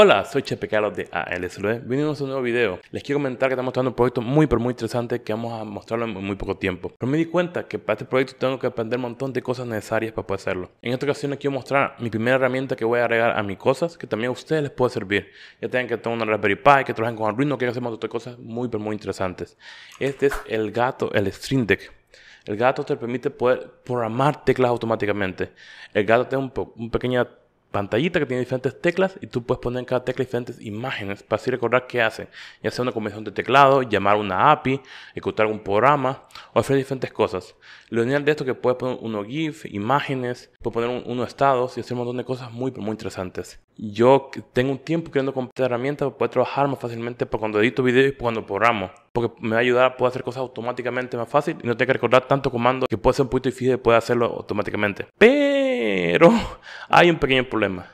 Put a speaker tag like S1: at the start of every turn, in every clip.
S1: Hola, soy Chepe de ALSLE. Bienvenidos a un nuevo video. Les quiero comentar que estamos tratando un proyecto muy pero muy interesante que vamos a mostrarlo en muy poco tiempo. Pero me di cuenta que para este proyecto tengo que aprender un montón de cosas necesarias para poder hacerlo. En esta ocasión les quiero mostrar mi primera herramienta que voy a agregar a mis cosas que también a ustedes les puede servir. Ya tengan que tener una Raspberry Pi, que trabajen con Arduino, que hacemos otras cosas muy pero muy interesantes. Este es el gato, el String Deck. El gato te permite poder programar teclas automáticamente. El gato tiene un, pequeño pantallita que tiene diferentes teclas y tú puedes poner en cada tecla diferentes imágenes para así recordar qué hace Ya hacer una combinación de teclado, llamar una API, ejecutar algún programa o hacer diferentes cosas. Lo genial de esto es que puedes poner uno GIF, imágenes, puedes poner un, uno estados y hacer un montón de cosas muy, muy interesantes. Yo tengo un tiempo queriendo comprar herramientas para poder trabajar más fácilmente para cuando edito videos y cuando programo. Porque me va a ayudar a poder hacer cosas automáticamente más fácil y no tengo que recordar tanto comando que puede ser un poquito difícil de hacerlo automáticamente. Pero pero hay un pequeño problema.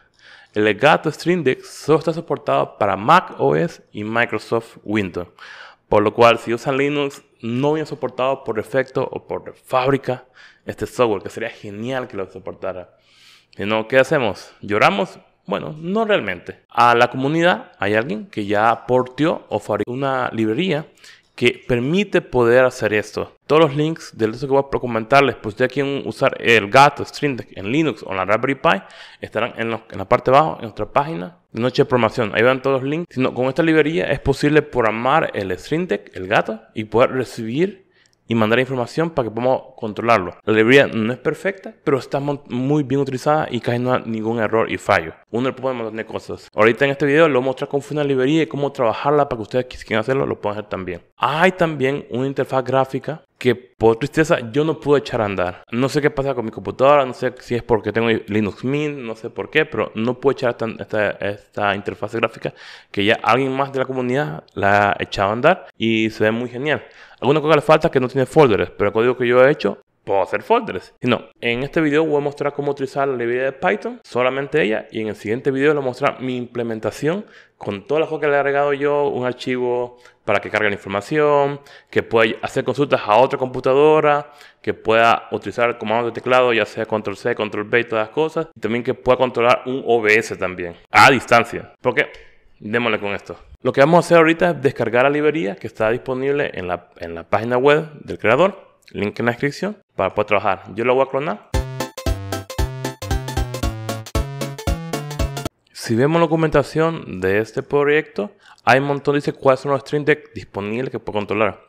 S1: El legato Stream Deck solo está soportado para Mac OS y Microsoft Windows. Por lo cual, si usan Linux, no viene soportado por defecto o por fábrica este software, que sería genial que lo soportara. Si no, ¿qué hacemos? ¿Lloramos? Bueno, no realmente. A la comunidad hay alguien que ya portió o fabricó una librería que permite poder hacer esto. Todos los links del eso que voy a comentarles, pues ya quieren usar el gato Stream Deck en Linux o en la Raspberry Pi, estarán en, la parte de abajo, en nuestra página de Noche de Programación. Ahí van todos los links. Sino, con esta librería es posible programar el Stream Deck, el gato, y poder recibir y mandar información para que podamos controlarlo. La librería no es perfecta, pero está muy bien utilizada y casi no hay ningún error y fallo. Uno le puede mantener cosas. Ahorita en este video lo voy a mostrar cómo funciona la librería y cómo trabajarla para que ustedes que hacerlo lo puedan hacer también. Hay también una interfaz gráfica que por tristeza yo no pude echar a andar. No sé qué pasa con mi computadora, no sé si es porque tengo Linux Mint, no sé por qué, pero no pude echar esta, esta, interfaz gráfica que ya alguien más de la comunidad la ha echado a andar y se ve muy genial. Alguna cosa le falta que no tiene folders, pero el código que yo he hecho puedo hacer folders. no, en este video voy a mostrar cómo utilizar la librería de Python, solamente ella, y en el siguiente video le voy a mostrar mi implementación con todas las cosas que le he agregado yo, un archivo para que cargue la información, que pueda hacer consultas a otra computadora, que pueda utilizar comandos de teclado, ya sea control C, control B y todas las cosas, y también que pueda controlar un OBS también, a distancia. Porque, démosle con esto. Lo que vamos a hacer ahorita es descargar la librería que está disponible en la, en la página web del creador link en la descripción, para poder trabajar. Yo lo voy a clonar. Si vemos la documentación de este proyecto, hay un montón, dice cuáles son los string deck disponibles que puedo controlar.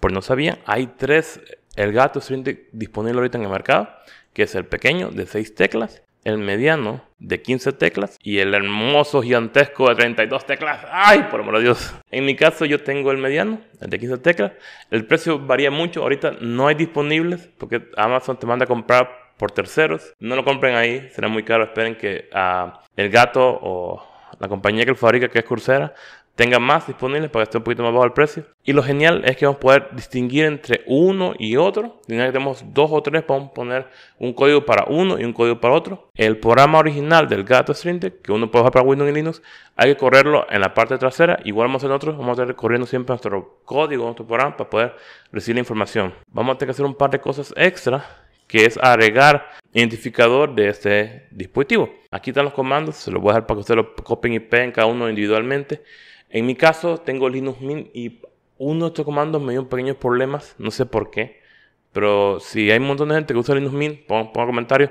S1: Pues no sabía, hay tres el gato string deck disponible ahorita en el mercado, que es el pequeño de seis teclas, el mediano de 15 teclas y el hermoso gigantesco de 32 teclas. ¡Ay, por amor de Dios! En mi caso yo tengo el mediano, el de 15 teclas. El precio varía mucho. Ahorita no hay disponibles porque Amazon te manda a comprar por terceros. No lo compren ahí, será muy caro. Esperen que ah, el gato o la compañía que lo fabrica, que es Coursera, tengan más disponibles para que esté un poquito más bajo el precio. Y lo genial es que vamos a poder distinguir entre uno y otro. que tenemos dos o tres, podemos poner un código para uno y un código para otro. El programa original del Gato String, que uno puede usar para Windows y Linux, hay que correrlo en la parte trasera. Igual vamos a hacer vamos a estar corriendo siempre nuestro código, nuestro programa, para poder recibir la información. Vamos a tener que hacer un par de cosas extra que es agregar identificador de este dispositivo. Aquí están los comandos, se los voy a dejar para que ustedes lo copien y peguen cada uno individualmente. En mi caso, tengo Linux Mint y uno de estos comandos me dio pequeños problemas, no sé por qué. Pero si hay un montón de gente que usa Linux Mint, pongan comentarios.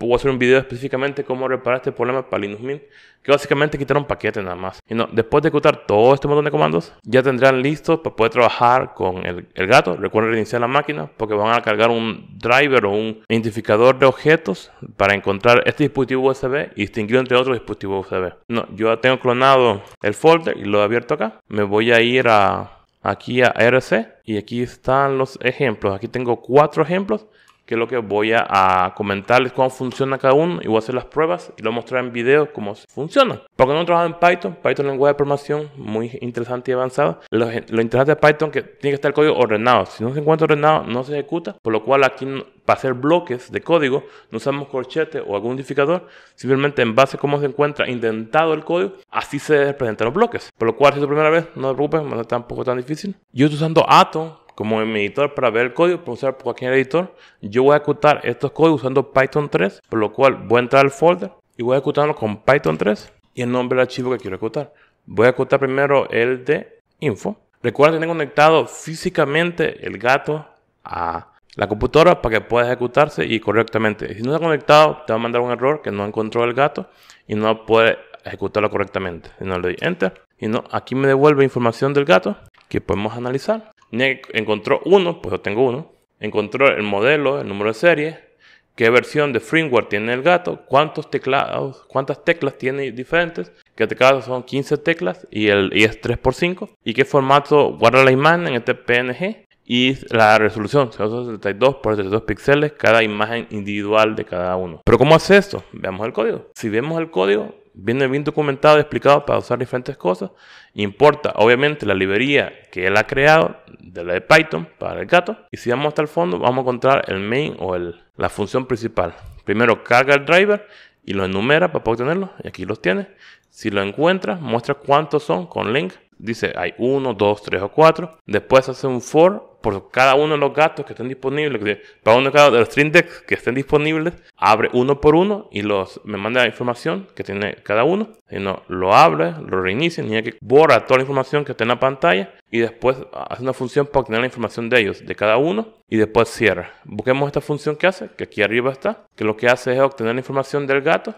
S1: Voy hacer un video específicamente cómo reparar este problema para Linux Mint, que básicamente quitaron paquete nada más. Y no, después de ejecutar todo este montón de comandos, ya tendrán listos para poder trabajar con el, gato. Recuerden reiniciar la máquina porque van a cargar un driver o un identificador de objetos para encontrar este dispositivo USB y distinguir entre otros dispositivos USB. No, yo ya tengo clonado el folder y lo he abierto acá. Me voy a ir a aquí a RC y aquí están los ejemplos. Aquí tengo cuatro ejemplos que es lo que voy a, comentarles cómo funciona cada uno y voy a hacer las pruebas y lo voy mostrar en video cómo funciona. Porque no trabajado en Python, Python es lenguaje de programación muy interesante y avanzado. Lo, interesante de Python es que tiene que estar el código ordenado. Si no se encuentra ordenado, no se ejecuta, por lo cual aquí para hacer bloques de código no usamos corchete o algún unificador, simplemente en base a cómo se encuentra indentado el código, así se representan los bloques. Por lo cual, si es tu primera vez, no te preocupes, no es tampoco tan difícil. Yo estoy usando Atom como en mi editor para ver el código, puedo usar cualquier editor. Yo voy a ejecutar estos códigos usando Python 3, por lo cual voy a entrar al folder y voy a ejecutarlo con Python 3 y el nombre del archivo que quiero ejecutar. Voy a ejecutar primero el de info. Recuerda tener conectado físicamente el gato a la computadora para que pueda ejecutarse y correctamente. Si no está conectado, te va a mandar un error que no encontró el gato y no puede ejecutarlo correctamente. Si no le doy enter, y no, aquí me devuelve información del gato que podemos analizar encontró uno, pues yo tengo uno. Encontró el modelo, el número de serie, qué versión de firmware tiene el gato, cuántos teclados, cuántas teclas tiene diferentes, que te son 15 teclas y, el, y es 3x5, y qué formato guarda la imagen en este PNG y la resolución, 72 x 32 píxeles, cada imagen individual de cada uno. Pero ¿cómo hace esto? Veamos el código. Si vemos el código, viene bien documentado y explicado para usar diferentes cosas. Importa, obviamente, la librería que él ha creado de la de Python para el gato. Y si vamos hasta el fondo, vamos a encontrar el main o la función principal. Primero carga el driver y lo enumera para poder tenerlo. Y aquí los tiene. Si lo encuentras, muestra cuántos son con link dice hay uno, dos, tres o cuatro. Después hace un for por cada uno de los gatos que estén disponibles, para uno de cada de los string decks que estén disponibles, abre uno por uno y los me manda la información que tiene cada uno. Y no, lo abre, lo reinicia, y que borra toda la información que está en la pantalla y después hace una función para obtener la información de ellos, de cada uno, y después cierra. Busquemos esta función que hace, que aquí arriba está, que lo que hace es obtener la información del gato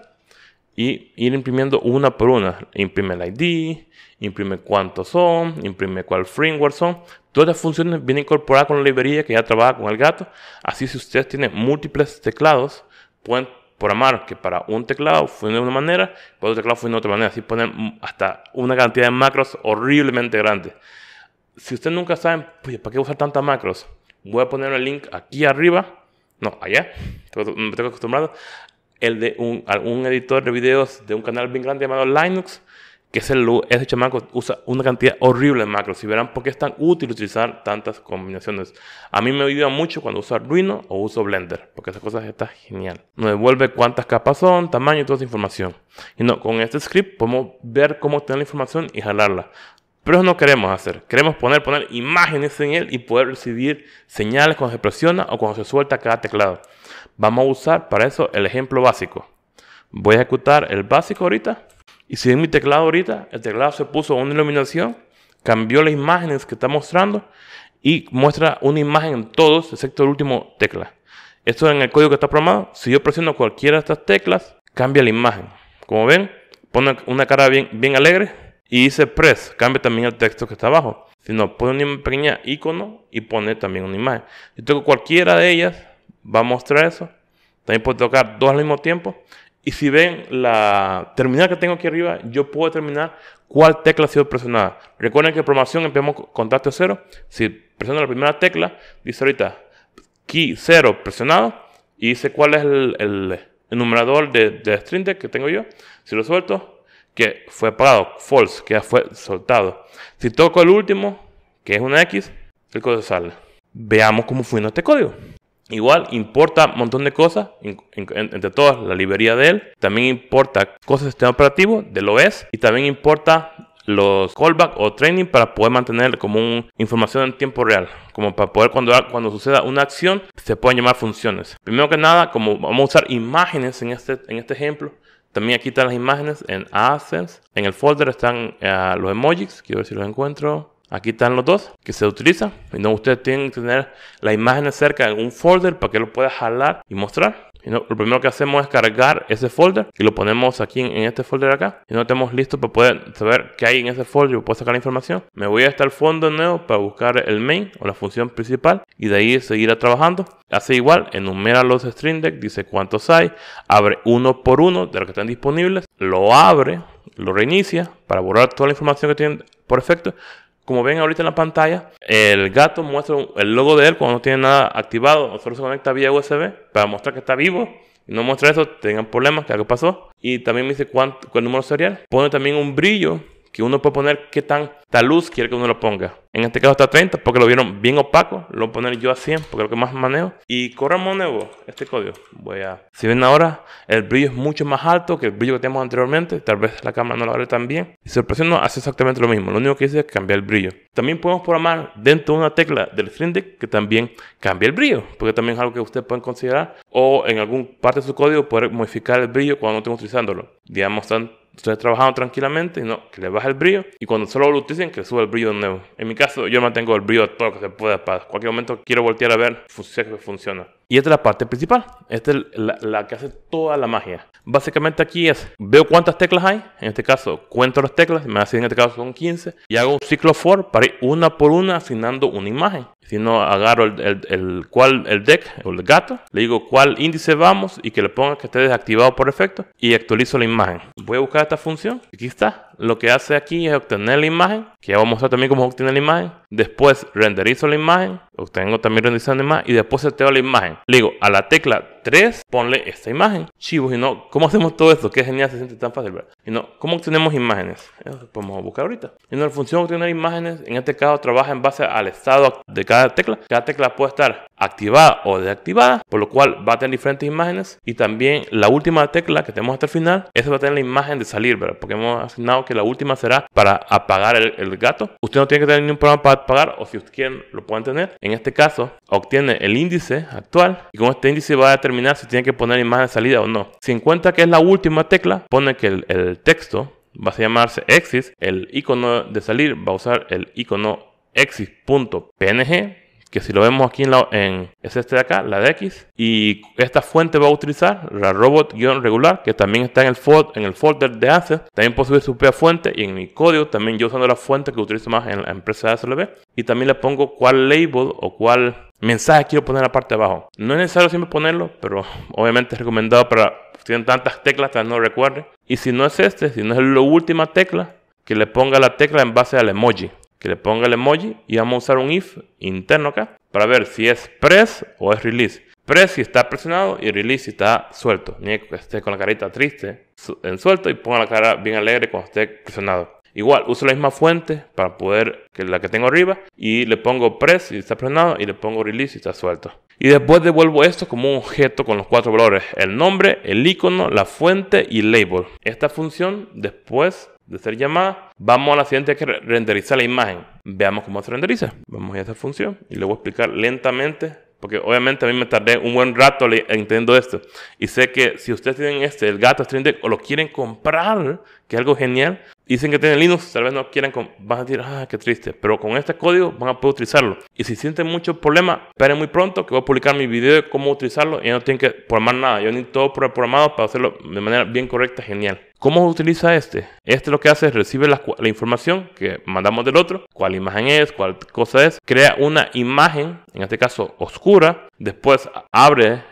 S1: y ir imprimiendo una por una. Imprime el ID, imprime cuántos son, imprime cuál framework son. Todas las funciones vienen incorporadas con la librería que ya trabaja con el gato. Así si ustedes tienen múltiples teclados, pueden programar que para un teclado funcione de una manera, para otro teclado funcione de otra manera. Así ponen hasta una cantidad de macros horriblemente grande. Si ustedes nunca saben, pues, ¿para qué usar tantas macros? Voy a poner el link aquí arriba. No, allá. Me tengo acostumbrado el de un, algún editor de videos de un canal bien grande llamado Linux, que es el ese chamaco usa una cantidad horrible de macros. Si verán por qué es tan útil utilizar tantas combinaciones. A mí me ayuda mucho cuando uso Arduino o uso Blender, porque esas cosas está genial. Nos devuelve cuántas capas son, tamaño y toda esa información. Y no, con este script podemos ver cómo tener la información y jalarla. Pero eso no queremos hacer. Queremos poner, poner imágenes en él y poder recibir señales cuando se presiona o cuando se suelta cada teclado. Vamos a usar para eso el ejemplo básico. Voy a ejecutar el básico ahorita. Y si en mi teclado ahorita, el teclado se puso una iluminación, cambió las imágenes que está mostrando y muestra una imagen en todos, excepto el último tecla. Esto en el código que está programado. Si yo presiono cualquiera de estas teclas, cambia la imagen. Como ven, pone una cara bien, bien alegre y dice press, cambia también el texto que está abajo. Si no, pone un pequeño icono y pone también una imagen. Si tengo cualquiera de ellas, va a mostrar eso. También puedo tocar dos al mismo tiempo. Y si ven la terminal que tengo aquí arriba, yo puedo determinar cuál tecla ha sido presionada. Recuerden que en programación empezamos con tacto cero. Si presiono la primera tecla, dice ahorita key 0 presionado y dice cuál es el, el, numerador de, string que tengo yo. Si lo suelto, que fue apagado, false, que ya fue soltado. Si toco el último, que es una X, el código sale. Veamos cómo funciona este código. Igual importa un montón de cosas, entre todas la librería de él. También importa cosas de sistema operativo, del OS. Y también importa los callbacks o training para poder mantener como un, información en tiempo real. Como para poder cuando, cuando suceda una acción se pueden llamar funciones. Primero que nada, como vamos a usar imágenes en este, en este ejemplo. También aquí están las imágenes en assets En el folder están eh, los emojis. Quiero ver si los encuentro. Aquí están los dos que se utilizan. Y no, ustedes tienen que tener la imagen cerca en un folder para que lo puedas jalar y mostrar. Y lo primero que hacemos es cargar ese folder y lo ponemos aquí en, este folder acá. Y no tenemos listo para poder saber qué hay en ese folder y puedo sacar la información. Me voy hasta el fondo nuevo para buscar el main o la función principal y de ahí seguirá trabajando. Hace igual, enumera los string decks dice cuántos hay, abre uno por uno de los que están disponibles, lo abre, lo reinicia para borrar toda la información que tiene por efecto como ven ahorita en la pantalla, el gato muestra el logo de él cuando no tiene nada activado, solo se conecta vía USB para mostrar que está vivo. No muestra eso, tengan problemas, que algo pasó. Y también me dice cuánto, cuál número serial. Pone también un brillo que uno puede poner qué tanta luz quiere que uno lo ponga. En este caso está 30 porque lo vieron bien opaco. Lo voy a poner yo a 100 porque es lo que más manejo. Y corramos nuevo este código. Voy a... Si ven ahora, el brillo es mucho más alto que el brillo que teníamos anteriormente. Tal vez la cámara no lo abre tan bien. Y si lo presiono, hace exactamente lo mismo. Lo único que hice es cambiar el brillo. También podemos programar dentro de una tecla del string que también cambie el brillo. Porque también es algo que ustedes pueden considerar. O en algún parte de su código poder modificar el brillo cuando no estén utilizándolo. Digamos, tan estoy trabajando tranquilamente, y no, que le baje el brillo. Y cuando solo lo utilicen, que suba el brillo de nuevo. En mi caso, yo mantengo el brillo todo lo que se pueda para cualquier momento quiero voltear a ver si funciona. Y esta es la parte principal. Esta es la, que hace toda la magia. Básicamente aquí es, veo cuántas teclas hay. En este caso, cuento las teclas. Me en este caso son 15. Y hago un ciclo for para ir una por una asignando una imagen. Si no, agarro el, cual, el deck o el gato. Le digo cuál índice vamos y que le ponga que esté desactivado por defecto. Y actualizo la imagen. Voy a buscar esta función. Aquí está lo que hace aquí es obtener la imagen, que ya voy a mostrar también cómo obtener la imagen. Después renderizo la imagen, obtengo también renderización de imagen y después seteo la imagen. Le digo a la tecla 3, ponle esta imagen. Chivo, y no, ¿cómo hacemos todo esto? Qué genial, se siente tan fácil, ¿verdad? Y no, ¿cómo obtenemos imágenes? Eso vamos a buscar ahorita. Y no, la función obtener imágenes, en este caso, trabaja en base al estado de cada tecla. Cada tecla puede estar activada o desactivada, por lo cual va a tener diferentes imágenes y también la última tecla que tenemos hasta el final, esa va a tener la imagen de salir, ¿verdad? porque hemos asignado que la última será para apagar el, gato. Usted no tiene que tener ningún programa para apagar o si usted lo pueden tener. En este caso, obtiene el índice actual y con este índice va a determinar si tiene que poner imagen de salida o no. Si encuentra que es la última tecla, pone que el, el texto va a llamarse exit, el icono de salir va a usar el icono exit.png que si lo vemos aquí en, la, en es este de acá, la de X, y esta fuente va a utilizar la robot-regular, que también está en el, en el folder de Access, también puedo subir su propia fuente y en mi código también yo usando la fuente que utilizo más en la empresa de SLB, y también le pongo cuál label o cuál mensaje quiero poner en la parte de abajo. No es necesario siempre ponerlo, pero obviamente es recomendado para si tienen tantas teclas, que no recuerden, Y si no es este, si no es la última tecla, que le ponga la tecla en base al emoji le ponga el emoji y vamos a usar un if interno acá para ver si es press o es release. Press si está presionado y release si está suelto. Ni que esté con la carita triste en suelto y ponga la cara bien alegre cuando esté presionado. Igual, uso la misma fuente para poder, que la que tengo arriba, y le pongo press si está presionado y le pongo release si está suelto. Y después devuelvo esto como un objeto con los cuatro valores, el nombre, el icono, la fuente y label. Esta función después de ser llamada, vamos a la siguiente que renderizar la imagen. Veamos cómo se renderiza. Vamos a esa función y le voy a explicar lentamente, porque obviamente a mí me tardé un buen rato entendiendo esto. Y sé que si ustedes tienen este, el gato Stream o lo quieren comprar, que es algo genial, dicen que tienen Linux, tal vez no quieran, van a decir, ah, qué triste, pero con este código van a poder utilizarlo. Y si sienten mucho problema, esperen muy pronto que voy a publicar mi video de cómo utilizarlo y no tienen que programar nada. Yo ni todo programado para hacerlo de manera bien correcta, genial. ¿Cómo utiliza este? Este lo que hace es recibe la, información que mandamos del otro, cuál imagen es, cuál cosa es, crea una imagen, en este caso oscura, después abre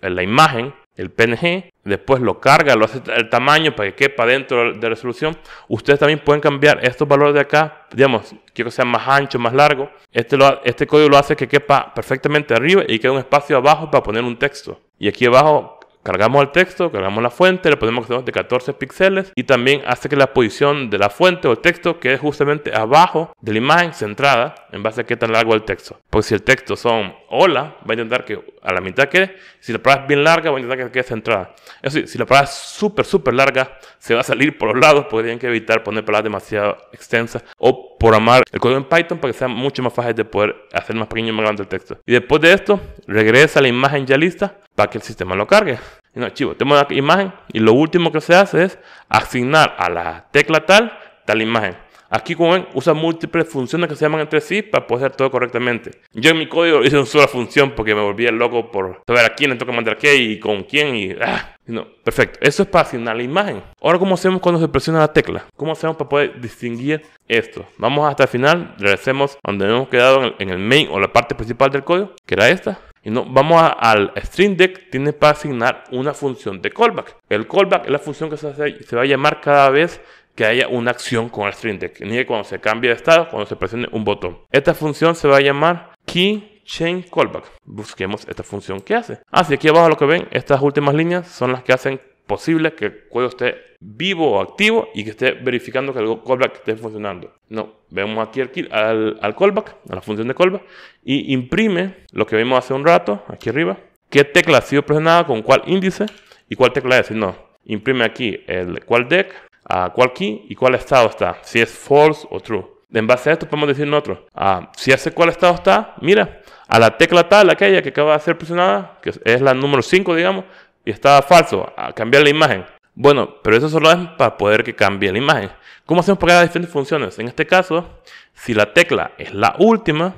S1: la imagen, el PNG, después lo carga, lo hace el tamaño para que quepa dentro de la resolución. Ustedes también pueden cambiar estos valores de acá, digamos, quiero que sea más ancho, más largo. Este, este código lo hace que quepa perfectamente arriba y queda un espacio abajo para poner un texto. Y aquí abajo Cargamos el texto, cargamos la fuente, le ponemos que de 14 píxeles y también hace que la posición de la fuente o el texto quede justamente abajo de la imagen centrada en base a qué tan largo el texto. Porque si el texto son hola, va a intentar que a la mitad quede. Si la palabra es bien larga, va a intentar que quede centrada. Eso sí, si la palabra es súper, súper larga, se va a salir por los lados podrían que evitar poner palabras demasiado extensas o amar el código en Python para que sea mucho más fácil de poder hacer más pequeño y más grande el texto. Y después de esto, regresa a la imagen ya lista para que el sistema lo cargue. En no archivo, tenemos la imagen y lo último que se hace es asignar a la tecla tal tal imagen. Aquí, como ven, usa múltiples funciones que se llaman entre sí para poder hacer todo correctamente. Yo en mi código hice una sola función porque me volvía loco por saber a quién le toca mandar qué y con quién y... Ah, no, perfecto. Eso es para asignar la imagen. Ahora, ¿cómo hacemos cuando se presiona la tecla? ¿Cómo hacemos para poder distinguir esto? Vamos hasta el final, regresemos donde hemos quedado en el main o la parte principal del código, que era esta. Y no, vamos al string deck, tiene para asignar una función de callback. El callback es la función que se va a llamar cada vez que haya una acción con el string deck, ni que cuando se cambie de estado, cuando se presione un botón. Esta función se va a llamar key chain callback. Busquemos esta función que hace. Así ah, aquí abajo lo que ven, estas últimas líneas son las que hacen posible que el código esté vivo o activo y que esté verificando que el callback esté funcionando. No, vemos aquí al, al, callback, a la función de callback, y imprime lo que vimos hace un rato, aquí arriba, qué tecla ha sido presionada, con cuál índice y cuál tecla es. No, imprime aquí el call deck, a cuál key y cuál estado está, si es false o true. En base a esto podemos decir nosotros, ah, si hace cuál estado está, mira, a la tecla tal, aquella que acaba de ser presionada, que es la número 5, digamos, y está falso, a cambiar la imagen. Bueno, pero eso solo es para poder que cambie la imagen. ¿Cómo hacemos para las diferentes funciones? En este caso, si la tecla es la última,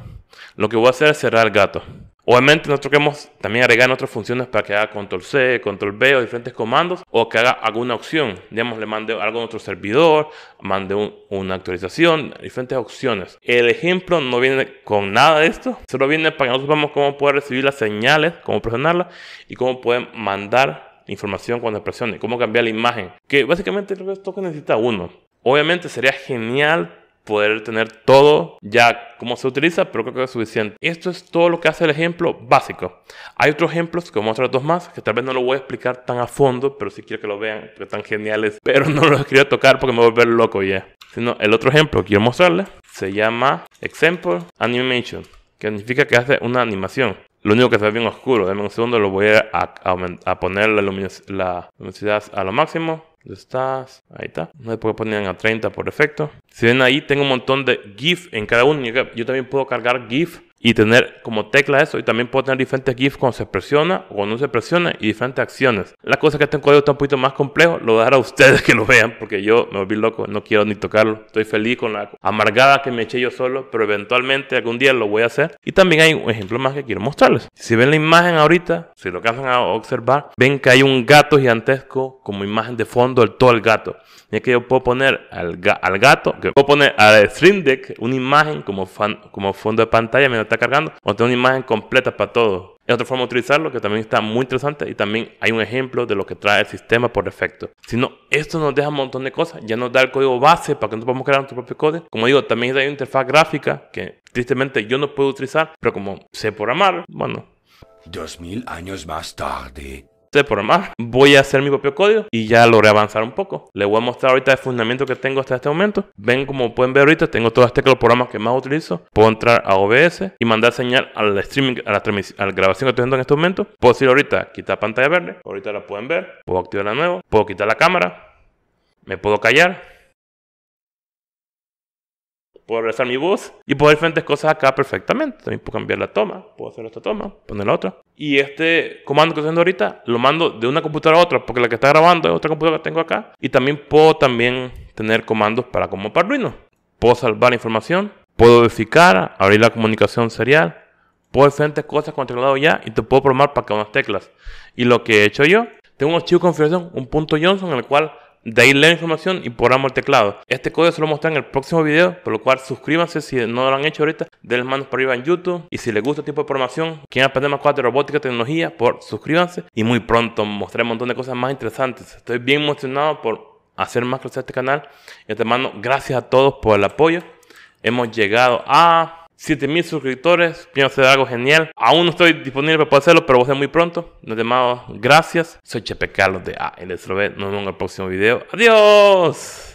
S1: lo que voy a hacer es cerrar el gato. Obviamente nosotros queremos también agregar otras funciones para que haga control C, control B o diferentes comandos o que haga alguna opción. Digamos, le mande algo a nuestro servidor, mande una actualización, diferentes opciones. El ejemplo no viene con nada de esto, solo viene para que nosotros veamos cómo puede recibir las señales, cómo presionarlas y cómo puede mandar información cuando presione, cómo cambiar la imagen. Que básicamente es lo que necesita uno. Obviamente sería genial poder tener todo ya como se utiliza, pero creo que es suficiente. Esto es todo lo que hace el ejemplo básico. Hay otros ejemplos, como otros dos más, que tal vez no lo voy a explicar tan a fondo, pero sí quiero que lo vean, que están geniales. Pero no los quería tocar porque me voy a volver loco ya. Sino el otro ejemplo que quiero mostrarles se llama Example Animation, que significa que hace una animación. Lo único que se está bien oscuro, dame un segundo, lo voy a, a, poner la luminosidad a lo máximo. ¿Dónde estás? Ahí está. No sé por qué a 30 por defecto. Si ven ahí, tengo un montón de GIF en cada uno. Yo también puedo cargar GIF y tener como tecla eso. Y también puedo tener diferentes GIFs cuando se presiona o cuando no se presiona y diferentes acciones. La cosa que este código está un poquito más complejo, lo voy a ustedes que lo vean porque yo me volví loco, no quiero ni tocarlo. Estoy feliz con la amargada que me eché yo solo, pero eventualmente algún día lo voy a hacer. Y también hay un ejemplo más que quiero mostrarles. Si ven la imagen ahorita, si lo alcanzan a observar, ven que hay un gato gigantesco como imagen de fondo del todo el gato. Y es que yo puedo poner al, gato, que puedo poner al Stream Deck una imagen como, fan como fondo de pantalla mientras cargando, o tener una imagen completa para todo. Es otra forma de utilizarlo que también está muy interesante y también hay un ejemplo de lo que trae el sistema por defecto. Si no, esto nos deja un montón de cosas, ya nos da el código base para que nos podamos crear nuestro propio código. Como digo, también hay una interfaz gráfica que tristemente yo no puedo utilizar, pero como sé amar, bueno. 2000 años más tarde de programar, voy a hacer mi propio código y ya logré avanzar un poco. Les voy a mostrar ahorita el fundamento que tengo hasta este momento. Ven como pueden ver ahorita, tengo todos estos programas que más utilizo. Puedo entrar a OBS y mandar señal al streaming, a la, grabación que estoy haciendo en este momento. Puedo decir ahorita quitar pantalla verde, ahorita la pueden ver. Puedo activarla de nuevo, puedo quitar la cámara, me puedo callar Puedo regresar mi voz y puedo hacer diferentes cosas acá perfectamente. También puedo cambiar la toma, puedo hacer esta toma, poner la otra. Y este comando que estoy haciendo ahorita lo mando de una computadora a otra, porque la que está grabando es otra computadora que tengo acá. Y también puedo también tener comandos para como para Puedo salvar información, puedo verificar, abrir la comunicación serial, puedo hacer diferentes cosas con el teclado ya y te puedo programar para cada unas teclas. Y lo que he hecho yo, tengo un archivo de configuración, un punto Johnson, en el cual de ahí leen la información y por amor el teclado. Este código se lo mostraré en el próximo video, por lo cual suscríbanse si no lo han hecho ahorita, denle manos para arriba en YouTube y si les gusta este tipo de programación, quieren aprender más cosas de robótica y tecnología, por suscríbanse y muy pronto mostraré un montón de cosas más interesantes. Estoy bien emocionado por hacer más crecer este canal y te mando gracias a todos por el apoyo. Hemos llegado a 7000 suscriptores, pienso hacer algo genial. Aún no estoy disponible para poder hacerlo, pero voy a hacer muy pronto. Nos demás, gracias. Soy Chepe Carlos de ALSB. Nos vemos en el próximo video. Adiós.